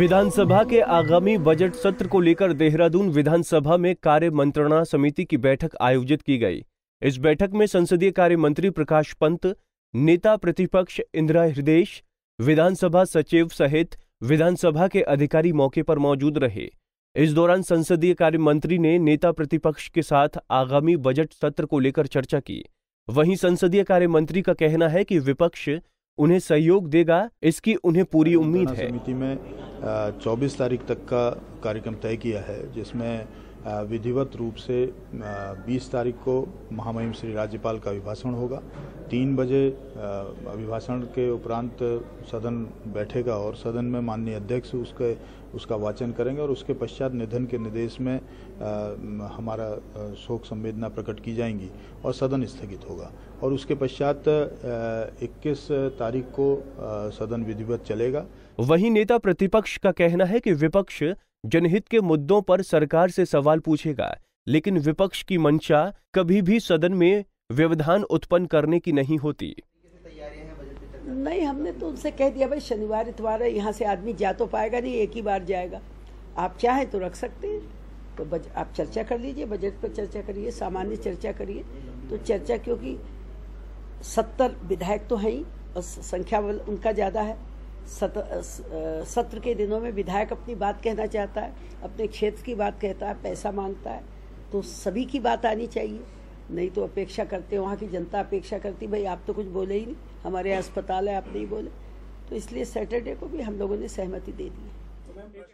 विधानसभा के आगामी बजट सत्र को लेकर देहरादून विधानसभा में कार्य मंत्रणा समिति की बैठक आयोजित की गई इस बैठक में संसदीय कार्य मंत्री प्रकाश पंत नेता प्रतिपक्ष इंदिरा हृदय विधानसभा सचिव सहित विधानसभा के अधिकारी मौके पर मौजूद रहे इस दौरान संसदीय कार्य मंत्री ने नेता प्रतिपक्ष के साथ आगामी बजट सत्र को लेकर चर्चा की वहीं संसदीय कार्य मंत्री का कहना है कि विपक्ष उन्हें सहयोग देगा इसकी उन्हें पूरी उम्मीद है समिति में 24 तारीख तक का कार्यक्रम तय किया है जिसमें विधिवत रूप से 20 तारीख को महामहिम श्री राज्यपाल का अभिभाषण होगा तीन बजे अभिभाषण के उपरांत सदन बैठेगा और सदन में माननीय अध्यक्ष उसके उसका वाचन करेंगे और उसके पश्चात निधन के निर्देश में हमारा शोक संवेदना प्रकट की जाएंगी और सदन स्थगित होगा और उसके पश्चात 21 तारीख को सदन विधिवत चलेगा वहीं नेता प्रतिपक्ष का कहना है कि विपक्ष जनहित के मुद्दों पर सरकार से सवाल पूछेगा लेकिन विपक्ष की मंशा कभी भी सदन में व्यवधान उत्पन्न करने की नहीं होती नहीं हमने तो उनसे कह दिया भाई शनिवार इतवार यहाँ से आदमी जा तो पाएगा नहीं एक ही बार जाएगा आप चाहें तो रख सकते हैं तो बज, आप चर्चा कर लीजिए बजट पर चर्चा करिए सामान्य चर्चा करिए तो चर्चा क्योंकि सत्तर विधायक तो हैं ही और संख्या उनका ज़्यादा है सत्र के दिनों में विधायक अपनी बात कहना चाहता है अपने क्षेत्र की बात कहता है पैसा मांगता है तो सभी की बात आनी चाहिए नहीं तो अपेक्षा करते वहाँ की जनता अपेक्षा करती भाई आप तो कुछ बोले ही नहीं हमारे अस्पताल है आप नहीं बोले तो इसलिए सैटरडे को भी हम लोगों ने सहमति दे दी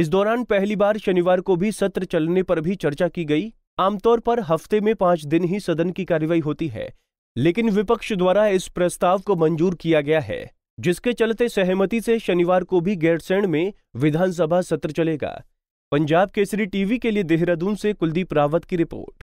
इस दौरान पहली बार शनिवार को भी सत्र चलने पर भी चर्चा की गई आमतौर पर हफ्ते में पांच दिन ही सदन की कार्यवाही होती है लेकिन विपक्ष द्वारा इस प्रस्ताव को मंजूर किया गया है जिसके चलते सहमति से शनिवार को भी गैरसैंड में विधानसभा सत्र चलेगा पंजाब केसरी टीवी के लिए देहरादून से कुलदीप रावत की रिपोर्ट